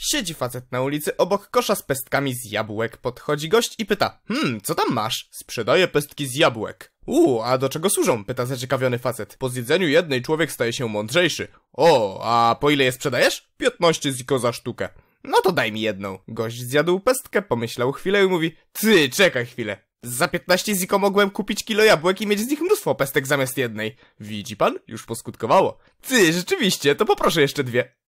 Siedzi facet na ulicy obok kosza z pestkami z jabłek. Podchodzi gość i pyta: Hmm, co tam masz? Sprzedaję pestki z jabłek. Uuu, a do czego służą? pyta zaciekawiony facet. Po zjedzeniu jednej człowiek staje się mądrzejszy. O, a po ile je sprzedajesz? 15 ziko za sztukę. No to daj mi jedną. Gość zjadł pestkę, pomyślał chwilę i mówi: Ty, czekaj chwilę. Za 15 ziko mogłem kupić kilo jabłek i mieć z nich mnóstwo pestek zamiast jednej. Widzi pan? Już poskutkowało. Ty, rzeczywiście, to poproszę jeszcze dwie.